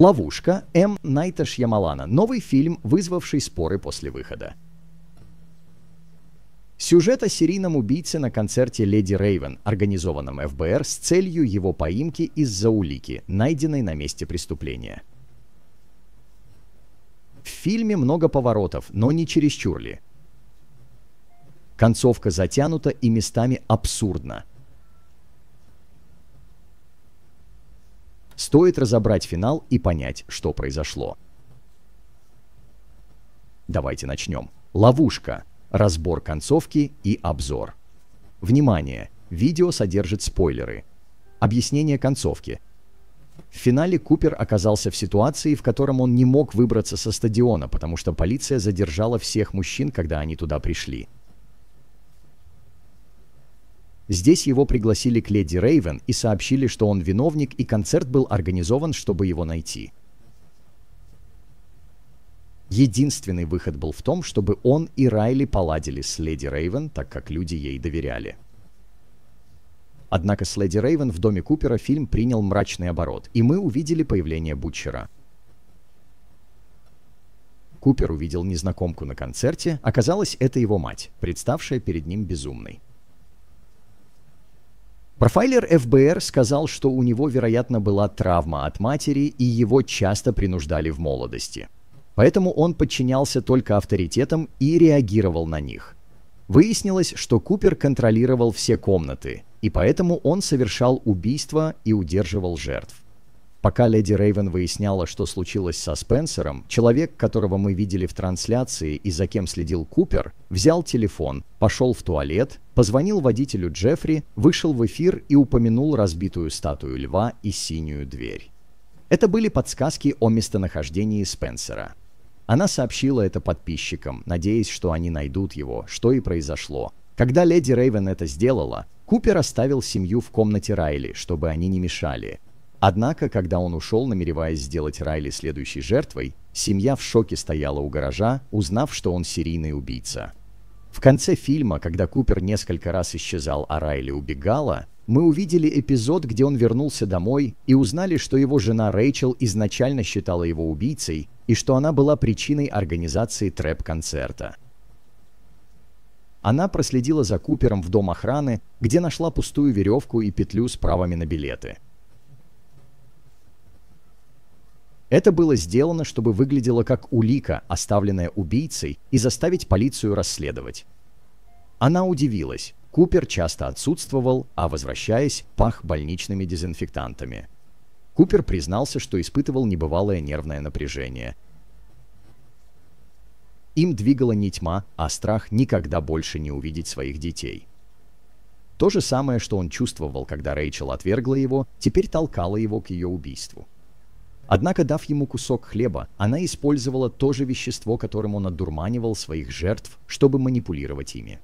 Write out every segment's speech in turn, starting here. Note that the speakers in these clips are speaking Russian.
«Ловушка» М. Найта Шьямалана. Новый фильм, вызвавший споры после выхода. Сюжет о серийном убийце на концерте «Леди Рейвен», организованном ФБР с целью его поимки из-за улики, найденной на месте преступления. В фильме много поворотов, но не чересчур ли. Концовка затянута и местами абсурдна – Стоит разобрать финал и понять, что произошло. Давайте начнем. Ловушка. Разбор концовки и обзор. Внимание! Видео содержит спойлеры. Объяснение концовки. В финале Купер оказался в ситуации, в котором он не мог выбраться со стадиона, потому что полиция задержала всех мужчин, когда они туда пришли. Здесь его пригласили к леди Рейвен и сообщили, что он виновник, и концерт был организован, чтобы его найти. Единственный выход был в том, чтобы он и Райли поладили с леди Рейвен, так как люди ей доверяли. Однако с леди Рейвен в доме Купера фильм принял мрачный оборот, и мы увидели появление Бутчера. Купер увидел незнакомку на концерте, оказалось, это его мать, представшая перед ним безумной. Профайлер ФБР сказал, что у него, вероятно, была травма от матери и его часто принуждали в молодости. Поэтому он подчинялся только авторитетам и реагировал на них. Выяснилось, что Купер контролировал все комнаты, и поэтому он совершал убийства и удерживал жертв. Пока леди Рейвен выясняла, что случилось со Спенсером, человек, которого мы видели в трансляции и за кем следил Купер, взял телефон, пошел в туалет, позвонил водителю Джеффри, вышел в эфир и упомянул разбитую статую льва и синюю дверь. Это были подсказки о местонахождении Спенсера. Она сообщила это подписчикам, надеясь, что они найдут его, что и произошло. Когда леди Рейвен это сделала, Купер оставил семью в комнате Райли, чтобы они не мешали, Однако, когда он ушел, намереваясь сделать Райли следующей жертвой, семья в шоке стояла у гаража, узнав, что он серийный убийца. В конце фильма, когда Купер несколько раз исчезал, а Райли убегала, мы увидели эпизод, где он вернулся домой и узнали, что его жена Рэйчел изначально считала его убийцей и что она была причиной организации трэп-концерта. Она проследила за Купером в дом охраны, где нашла пустую веревку и петлю с правами на билеты – Это было сделано, чтобы выглядело как улика, оставленная убийцей, и заставить полицию расследовать. Она удивилась. Купер часто отсутствовал, а, возвращаясь, пах больничными дезинфектантами. Купер признался, что испытывал небывалое нервное напряжение. Им двигала не тьма, а страх никогда больше не увидеть своих детей. То же самое, что он чувствовал, когда Рэйчел отвергла его, теперь толкало его к ее убийству. Однако, дав ему кусок хлеба, она использовала то же вещество, которым он одурманивал своих жертв, чтобы манипулировать ими.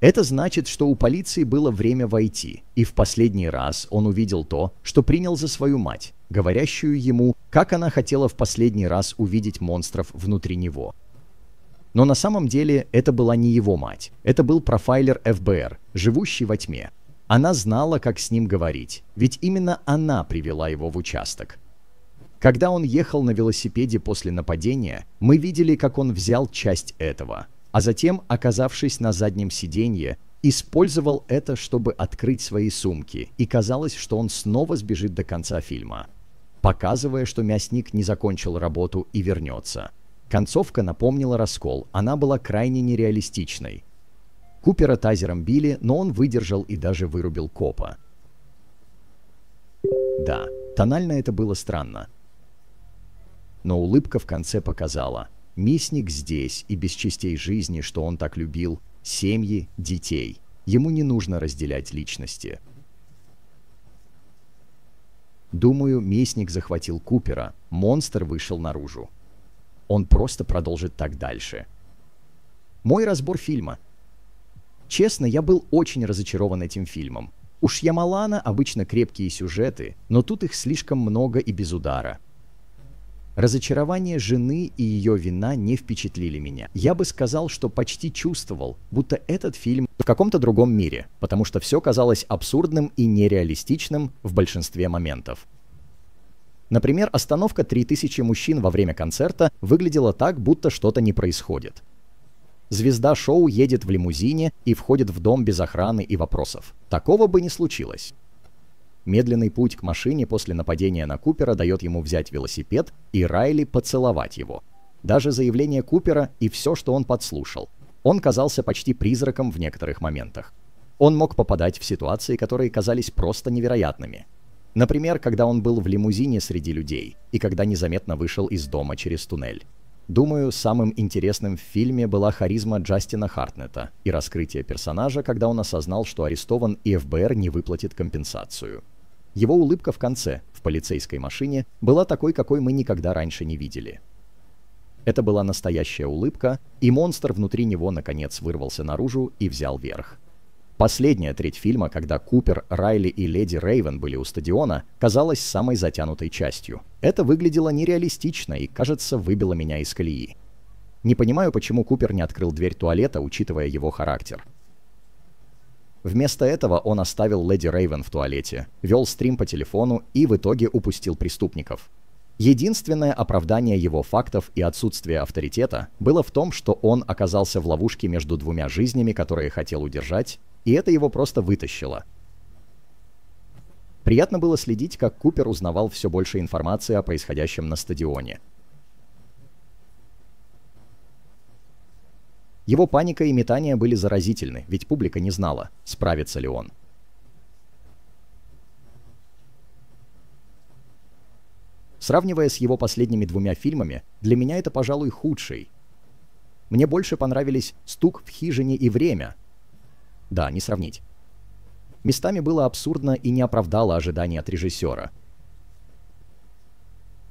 Это значит, что у полиции было время войти, и в последний раз он увидел то, что принял за свою мать, говорящую ему, как она хотела в последний раз увидеть монстров внутри него. Но на самом деле это была не его мать, это был профайлер ФБР, живущий во тьме. Она знала, как с ним говорить, ведь именно она привела его в участок. Когда он ехал на велосипеде после нападения, мы видели, как он взял часть этого, а затем, оказавшись на заднем сиденье, использовал это, чтобы открыть свои сумки, и казалось, что он снова сбежит до конца фильма, показывая, что мясник не закончил работу и вернется. Концовка напомнила раскол, она была крайне нереалистичной. Купера тазером били, но он выдержал и даже вырубил копа. Да, тонально это было странно но улыбка в конце показала. Местник здесь и без частей жизни, что он так любил, семьи, детей. Ему не нужно разделять личности. Думаю, местник захватил Купера, монстр вышел наружу. Он просто продолжит так дальше. Мой разбор фильма. Честно, я был очень разочарован этим фильмом. Уж Ямалана обычно крепкие сюжеты, но тут их слишком много и без удара. Разочарование жены и ее вина не впечатлили меня. Я бы сказал, что почти чувствовал, будто этот фильм в каком-то другом мире, потому что все казалось абсурдным и нереалистичным в большинстве моментов. Например, остановка 3000 мужчин во время концерта выглядела так, будто что-то не происходит. Звезда шоу едет в лимузине и входит в дом без охраны и вопросов. Такого бы не случилось. Медленный путь к машине после нападения на Купера дает ему взять велосипед и Райли поцеловать его. Даже заявление Купера и все, что он подслушал. Он казался почти призраком в некоторых моментах. Он мог попадать в ситуации, которые казались просто невероятными. Например, когда он был в лимузине среди людей и когда незаметно вышел из дома через туннель. Думаю, самым интересным в фильме была харизма Джастина Хартнета и раскрытие персонажа, когда он осознал, что арестован и ФБР не выплатит компенсацию. Его улыбка в конце, в полицейской машине, была такой, какой мы никогда раньше не видели. Это была настоящая улыбка, и монстр внутри него, наконец, вырвался наружу и взял верх. Последняя треть фильма, когда Купер, Райли и Леди Рейвен были у стадиона, казалась самой затянутой частью. Это выглядело нереалистично и, кажется, выбило меня из колеи. Не понимаю, почему Купер не открыл дверь туалета, учитывая его характер. Вместо этого он оставил Леди Рейвен в туалете, вел стрим по телефону и в итоге упустил преступников. Единственное оправдание его фактов и отсутствие авторитета было в том, что он оказался в ловушке между двумя жизнями, которые хотел удержать, и это его просто вытащило. Приятно было следить, как Купер узнавал все больше информации о происходящем на стадионе – Его паника и метания были заразительны, ведь публика не знала, справится ли он. Сравнивая с его последними двумя фильмами, для меня это, пожалуй, худший. Мне больше понравились «Стук в хижине» и «Время». Да, не сравнить. Местами было абсурдно и не оправдало ожиданий от режиссера.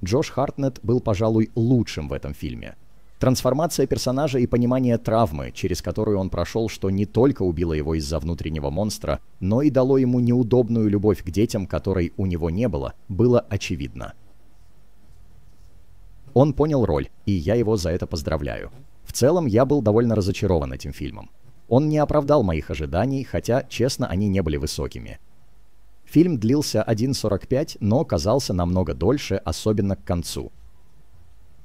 Джош Хартнет был, пожалуй, лучшим в этом фильме. Трансформация персонажа и понимание травмы, через которую он прошел, что не только убило его из-за внутреннего монстра, но и дало ему неудобную любовь к детям, которой у него не было, было очевидно. Он понял роль, и я его за это поздравляю. В целом, я был довольно разочарован этим фильмом. Он не оправдал моих ожиданий, хотя, честно, они не были высокими. Фильм длился 1.45, но казался намного дольше, особенно к концу –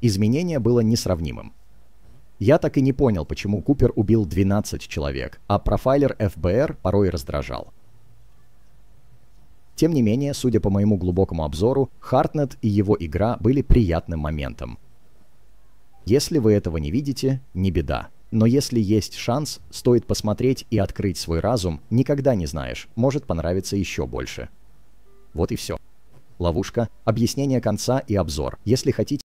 Изменение было несравнимым. Я так и не понял, почему Купер убил 12 человек, а профайлер ФБР порой раздражал. Тем не менее, судя по моему глубокому обзору, Хартнет и его игра были приятным моментом. Если вы этого не видите, не беда. Но если есть шанс, стоит посмотреть и открыть свой разум, никогда не знаешь, может понравиться еще больше. Вот и все. Ловушка, объяснение конца и обзор. Если хотите...